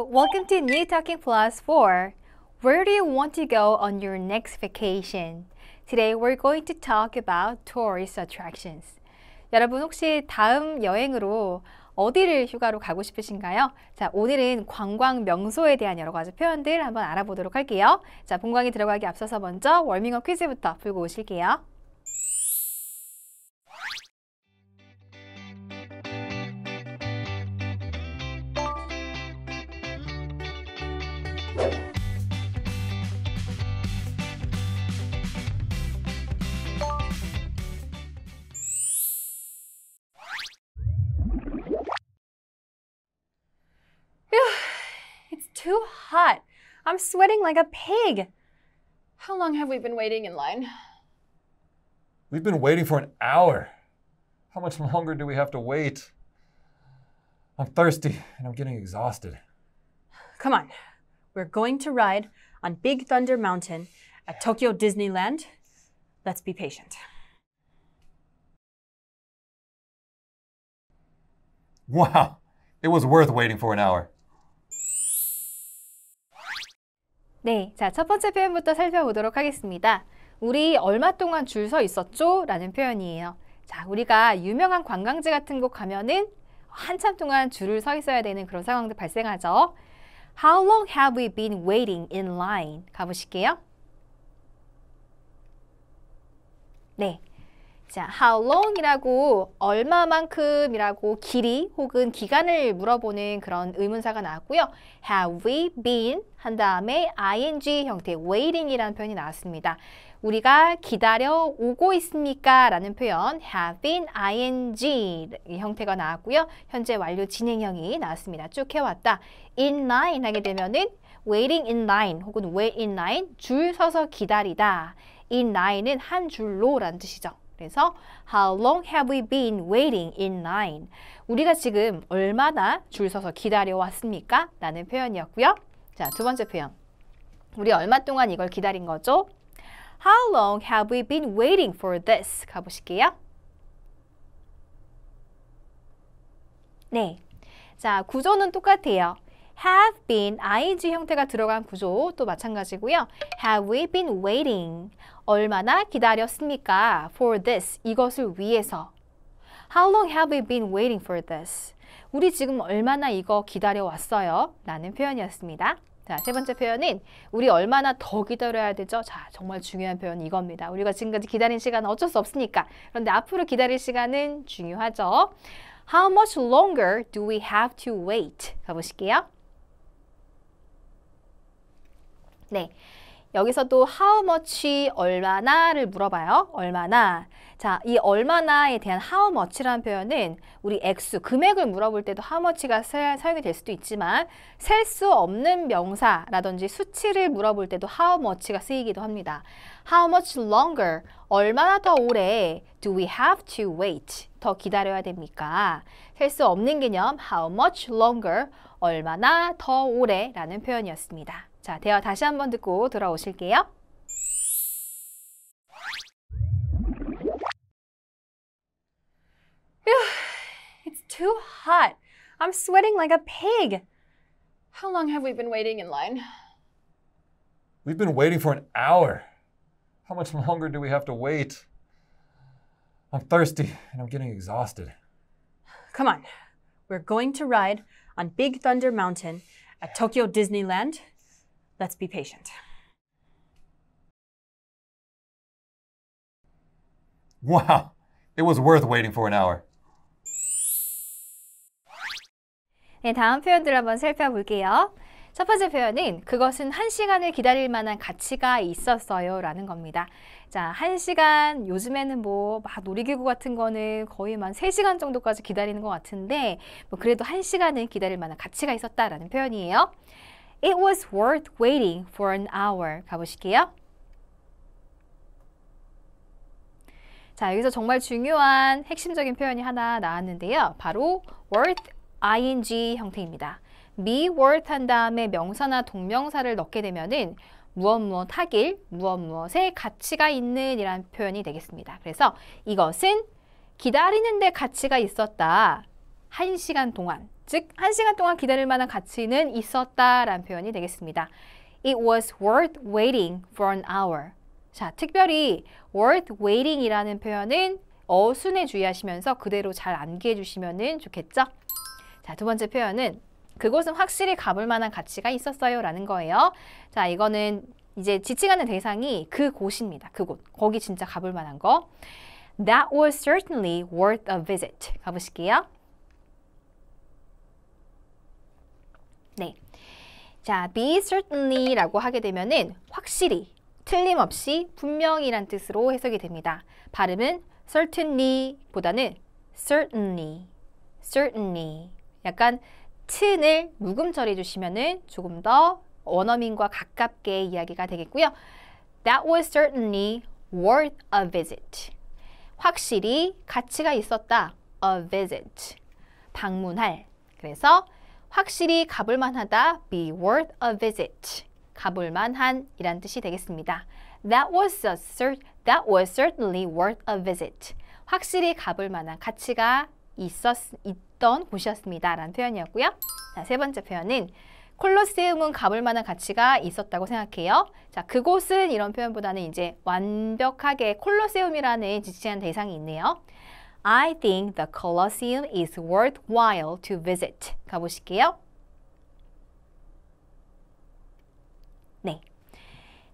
welcome to New Talking Plus 4. Where do you want to go on your next vacation? Today we're going to talk about tourist attractions. 여러분 혹시 다음 여행으로 어디를 휴가로 가고 싶으신가요? 자, 오늘은 관광 명소에 대한 여러 가지 표현들 한번 알아보도록 할게요. 자, 본강에 들어가기 앞서서 먼저 월밍업 퀴즈부터 풀고 오실게요. too hot. I'm sweating like a pig. How long have we been waiting in line? We've been waiting for an hour. How much longer do we have to wait? I'm thirsty and I'm getting exhausted. Come on. We're going to ride on Big Thunder Mountain at Tokyo Disneyland. Let's be patient. Wow. It was worth waiting for an hour. 네, 자, 첫 번째 표현부터 살펴보도록 하겠습니다. 우리 얼마 동안 줄 서 있었죠? 라는 표현이에요. 자, 우리가 유명한 관광지 같은 곳 가면은 한참 동안 줄을 서 있어야 되는 그런 상황도 발생하죠. How long have we been waiting in line? 가보실게요. 네, 자, how long이라고 얼마만큼이라고 길이 혹은 기간을 물어보는 그런 의문사가 나왔고요. Have we been 한 다음에 ing 형태 waiting이라는 표현이 나왔습니다. 우리가 기다려 오고 있습니까? 라는 표현 have been ing 형태가 나왔고요. 현재 완료 진행형이 나왔습니다. 쭉 해왔다. in line 하게 되면은 waiting in line 혹은 wait in line 줄 서서 기다리다. in line은 한 줄로 라는 뜻이죠. 그래서 How long have we been waiting in line? 우리가 지금 얼마나 줄 서서 기다려왔습니까? 라는 표현이었고요. 자, 두 번째 표현. 우리 얼마 동안 이걸 기다린 거죠? How long have we been waiting for this? 가보실게요. 네. 자, 구조는 똑같아요. have been, ing 형태가 들어간 구조 또 마찬가지고요. Have we been waiting? 얼마나 기다렸습니까? For this, 이것을 위해서. How long have we been waiting for this? 우리 지금 얼마나 이거 기다려왔어요? 라는 표현이었습니다. 자, 세 번째 표현은 우리 얼마나 더 기다려야 되죠? 자, 정말 중요한 표현이 겁니다 우리가 지금까지 기다린 시간은 어쩔 수 없으니까. 그런데 앞으로 기다릴 시간은 중요하죠. How much longer do we have to wait? 가보실게요. 네. 여기서 또 how much 얼마나를 물어봐요. 얼마나. 자, 이 얼마나에 대한 how much라는 표현은 우리 액수, 금액을 물어볼 때도 how much가 사용이 될 수도 있지만 셀 수 없는 명사라든지 수치를 물어볼 때도 how much가 쓰이기도 합니다. How much longer? 얼마나 더 오래 do we have to wait? 더 기다려야 됩니까? 셀 수 없는 개념 how much longer? 얼마나 더 오래라는 표현이었습니다. 자, 대화 다시 한번 듣고 돌아오실게요. It's too hot. I'm sweating like a pig. How long have we been waiting in line? We've been waiting for an hour. How much longer do we have to wait? I'm thirsty and I'm getting exhausted. Come on. We're going to ride on Big Thunder Mountain at Tokyo Disneyland Let's be patient. Wow, it was worth waiting for an hour. 네, 다음 표현들 한번 살펴볼게요. 첫 번째 표현은 그것은 한 시간을 기다릴 만한 가치가 있었어요 라는 겁니다. 자, 한 시간, 요즘에는 뭐, 막 놀이기구 같은 거는 거의 만 세시간 정도까지 기다리는 것 같은데, 뭐, 그래도 한 시간은 기다릴 만한 가치가 있었다라는 표현이에요. It was worth waiting for an hour. 가보실게요. 자, 여기서 정말 중요한 핵심적인 표현이 하나 나왔는데요. 바로 worth ing 형태입니다. be worth 한 다음에 명사나 동명사를 넣게 되면은 무엇 무엇 하길, 무엇 무엇에 가치가 있는 이란 표현이 되겠습니다. 그래서 이것은 기다리는데 가치가 있었다. 한시간 동안 즉, 1 시간 동안 기다릴 만한 가치는 있었다라는 표현이 되겠습니다. It was worth waiting for an hour. 자, 특별히 worth waiting이라는 표현은 어순에 주의하시면서 그대로 잘 암기해 주시면 좋겠죠? 자, 두 번째 표현은 그곳은 확실히 가볼 만한 가치가 있었어요 라는 거예요. 자, 이거는 이제 지칭하는 대상이 그 곳입니다. 그곳. 거기 진짜 가볼 만한 거. That was certainly worth a visit. 가보실게요. 네. 자, be certainly 라고 하게 되면은 확실히, 틀림없이, 분명이란 뜻으로 해석이 됩니다. 발음은 certainly 보다는 certainly, certainly. 약간 튼을 묵음 처리해 주시면은 조금 더 원어민과 가깝게 이야기가 되겠고요. That was certainly worth a visit. 확실히 가치가 있었다. a visit. 방문할. 그래서 확실히 가볼 만하다. be worth a visit. 가볼 만한 이란 뜻이 되겠습니다. That was, a cert, that was certainly worth a visit. 확실히 가볼 만한 가치가 있었, 있던 곳이었습니다. 라는 표현이었고요. 자, 세 번째 표현은 콜로세움은 가볼 만한 가치가 있었다고 생각해요. 자, 그곳은 이런 표현보다는 이제 완벽하게 콜로세움이라는 지칭한 대상이 있네요. I think the Colosseum is worthwhile to visit. 가보실게요. 네.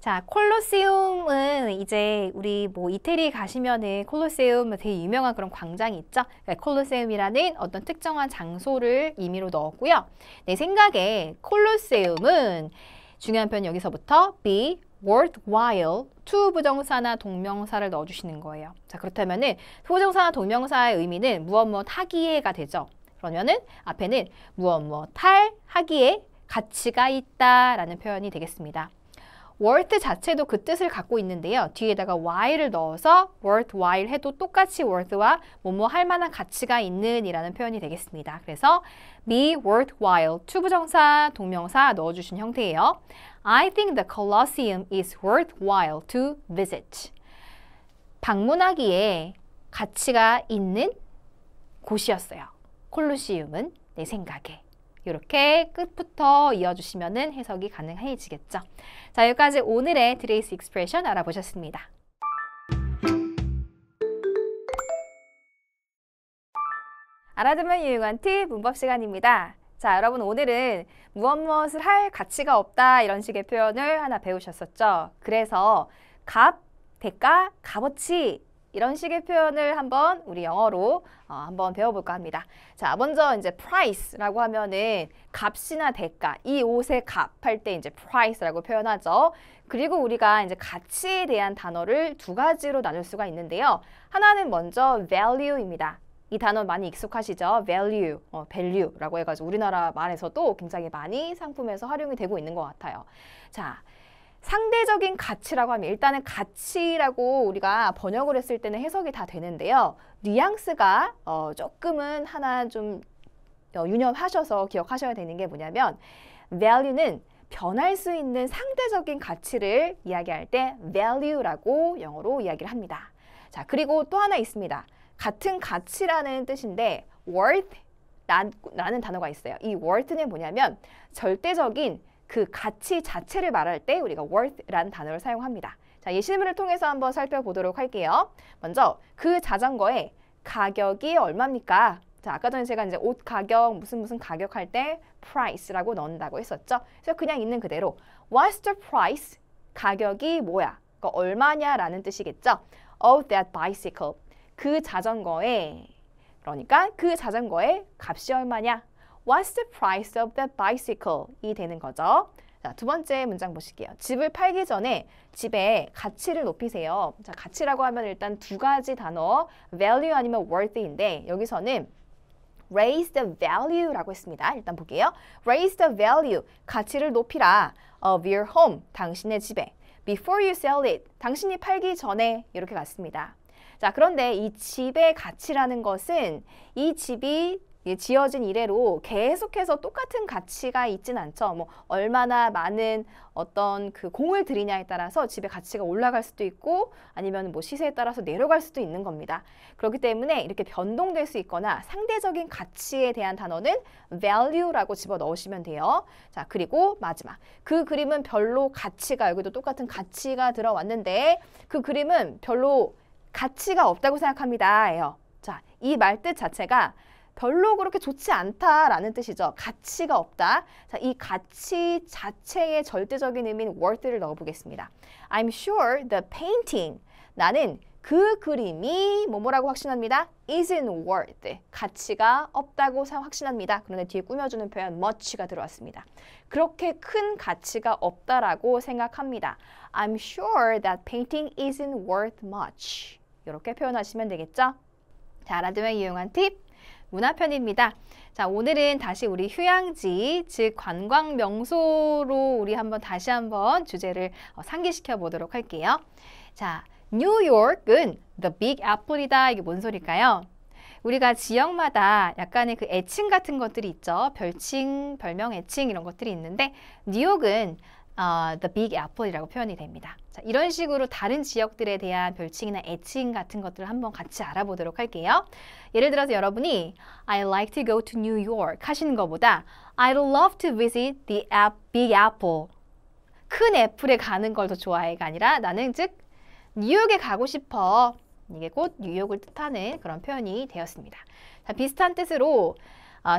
자, 콜로세움은 이제 우리 뭐 이태리 가시면은 콜로세움 되게 유명한 그런 광장이 있죠. 네, 콜로세움이라는 어떤 특정한 장소를 임의로 넣었고요. 내 생각에 콜로세움은 중요한 표현 여기서부터 be worthwhile to 부정사나 동명사를 넣어주시는 거예요. 자그렇다면 부정사나 동명사의 의미는 무엇 무엇 하기에가 되죠. 그러면은 앞에는 무엇 무엇 할 하기에 가치가 있다라는 표현이 되겠습니다. worth 자체도 그 뜻을 갖고 있는데요. 뒤에다가 while을 넣어서 worthwhile 해도 똑같이 worth와 뭐 뭐 할 만한 가치가 있는 이라는 표현이 되겠습니다. 그래서 be worthwhile 투부정사, 동명사 넣어주신 형태예요. I think the Colosseum is worthwhile to visit. 방문하기에 가치가 있는 곳이었어요. 콜로시움은 내 생각에. 이렇게 끝부터 이어주시면 해석이 가능해지겠죠. 자, 여기까지 오늘의 드레이스 익스프레션 알아보셨습니다. 알아두면 유용한 팁 문법 시간입니다. 자, 여러분 오늘은 무엇 무엇을 할 가치가 없다 이런 식의 표현을 하나 배우셨었죠. 그래서 값, 대가, 값어치 이런 식의 표현을 한번 우리 영어로 어, 한번 배워볼까 합니다. 자, 먼저 이제 price라고 하면은 값이나 대가, 이 옷의 값 할 때 이제 price라고 표현하죠. 그리고 우리가 이제 가치에 대한 단어를 두 가지로 나눌 수가 있는데요. 하나는 먼저 value입니다. 이 단어 많이 익숙하시죠? value, 어, value라고 해가지고 우리나라 말에서도 굉장히 많이 상품에서 활용이 되고 있는 것 같아요. 자, 상대적인 가치라고 하면 일단은 가치라고 우리가 번역을 했을 때는 해석이 다 되는데요. 뉘앙스가 어, 조금은 하나 좀 어, 유념하셔서 기억하셔야 되는 게 뭐냐면 value는 변할 수 있는 상대적인 가치를 이야기할 때 value라고 영어로 이야기를 합니다. 자, 그리고 또 하나 있습니다. 같은 가치라는 뜻인데 worth 라는 단어가 있어요. 이 worth는 뭐냐면 절대적인 그 가치 자체를 말할 때 우리가 worth라는 단어를 사용합니다. 자, 예시문을 통해서 한번 살펴보도록 할게요. 먼저 그 자전거의 가격이 얼마입니까? 자, 아까 전에 제가 이제 옷 가격, 무슨 무슨 가격 할 때 price라고 넣는다고 했었죠. 그래서 그냥 있는 그대로 what's the price? 가격이 뭐야? 그러니까 얼마냐라는 뜻이겠죠. of that bicycle. 그 자전거에 그러니까 그 자전거의 값이 얼마냐? What's the price of that bicycle? 이 되는 거죠. 자, 두 번째 문장 보실게요. 집을 팔기 전에 집의 가치를 높이세요. 자, 가치라고 하면 일단 두 가지 단어, value 아니면 worth인데 여기서는 raise the value라고 했습니다. 일단 볼게요. raise the value, 가치를 높이라 of your home, 당신의 집에 before you sell it, 당신이 팔기 전에 이렇게 갔습니다. 자, 그런데 이 집의 가치라는 것은 이 집이 지어진 이래로 계속해서 똑같은 가치가 있진 않죠. 뭐 얼마나 많은 어떤 그 공을 들이냐에 따라서 집의 가치가 올라갈 수도 있고 아니면 뭐 시세에 따라서 내려갈 수도 있는 겁니다. 그렇기 때문에 이렇게 변동될 수 있거나 상대적인 가치에 대한 단어는 value라고 집어 넣으시면 돼요. 자, 그리고 마지막. 그 그림은 별로 가치가 여기도 똑같은 가치가 들어왔는데 그 그림은 별로 가치가 없다고 생각합니다. 예요. 자, 이말뜻 자체가 별로 그렇게 좋지 않다라는 뜻이죠. 가치가 없다. 자, 이 가치 자체의 절대적인 의미인 worth를 넣어보겠습니다. I'm sure the painting. 나는 그 그림이 뭐뭐라고 확신합니다. isn't worth. 가치가 없다고 확신합니다. 그런데 뒤에 꾸며주는 표현 much가 들어왔습니다. 그렇게 큰 가치가 없다라고 생각합니다. I'm sure that painting isn't worth much. 이렇게 표현하시면 되겠죠? 자, 라디오에 이용한 팁. 문화편입니다. 자, 오늘은 다시 우리 휴양지, 즉 관광 명소로 우리 한번 다시 한번 주제를 어, 상기시켜 보도록 할게요. 자, 뉴욕은 The Big Apple이다. 이게 뭔소리일까요 우리가 지역마다 약간의 그 애칭 같은 것들이 있죠. 별칭, 별명 애칭 이런 것들이 있는데 뉴욕은 어, the big apple이라고 표현이 됩니다. 자, 이런 식으로 다른 지역들에 대한 별칭이나 애칭 같은 것들을 한번 같이 알아보도록 할게요. 예를 들어서 여러분이 I like to go to New York 하시는 것보다 I'd love to visit the Big Apple. 큰 애플에 가는 걸 더 좋아해가 아니라 나는 즉 뉴욕에 가고 싶어. 이게 곧 뉴욕을 뜻하는 그런 표현이 되었습니다. 자, 비슷한 뜻으로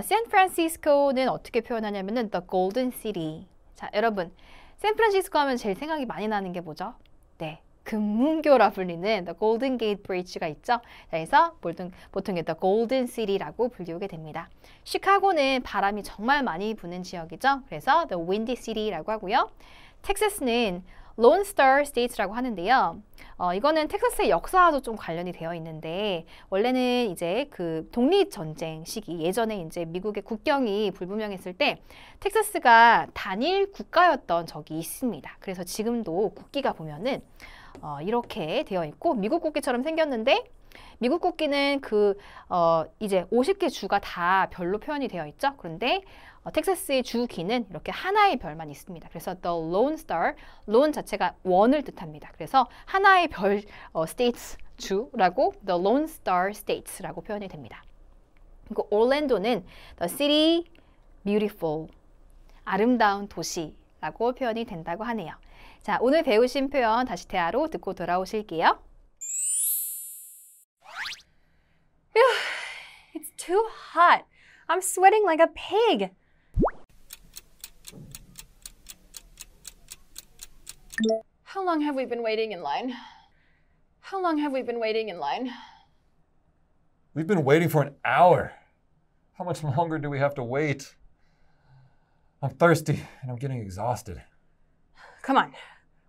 샌프란시스코는 어, 어떻게 표현하냐면 the golden city. 자, 여러분 샌프란시스코 하면 제일 생각이 많이 나는 게 뭐죠? 네, 금문교라 불리는 The Golden Gate Bridge가 있죠. 그래서 보통, 보통 The Golden City라고 불리우게 됩니다. 시카고는 바람이 정말 많이 부는 지역이죠. 그래서 The Windy City라고 하고요. 텍사스는 Lone Star State라고 하는데요. 어, 이거는 텍사스의 역사와도 좀 관련이 되어 있는데 원래는 이제 그 독립 전쟁 시기 예전에 이제 미국의 국경이 불분명했을 때 텍사스가 단일 국가였던 적이 있습니다. 그래서 지금도 국기가 보면은 어, 이렇게 되어 있고 미국 국기처럼 생겼는데 미국 국기는 그 어, 이제 50개 주가 다 별로 표현이 되어 있죠. 그런데 어, 텍사스의 주기는 이렇게 하나의 별만 있습니다. 그래서 the lone star, lone 자체가 원을 뜻합니다. 그래서 하나의 별 어, states 주라고 the lone star states라고 표현이 됩니다. 그리고 올랜도는 the city beautiful, 아름다운 도시라고 표현이 된다고 하네요. 자, 오늘 배우신 표현 다시 대화로 듣고 돌아오실게요. too hot. I'm sweating like a pig. How long have we been waiting in line? How long have we been waiting in line? We've been waiting for an hour. How much longer do we have to wait? I'm thirsty and I'm getting exhausted. Come on.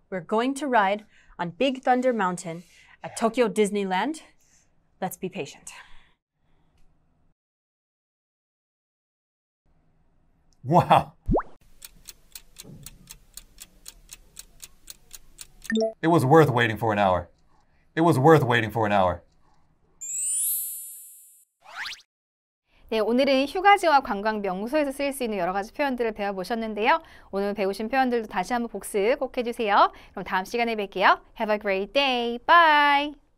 We're going to ride on Big Thunder Mountain at Tokyo Disneyland. Let's be patient. Wow. It was worth waiting for an hour. It was worth waiting for an hour. 네, 오늘은 휴가지와 관광 명소에서 쓰일 수 있는 여러 가지 표현들을 배워보셨는데요. 오늘 배우신 표현들도 다시 한번 복습 꼭 해주세요. 그럼 다음 시간에 뵐게요. Have a great day. Bye.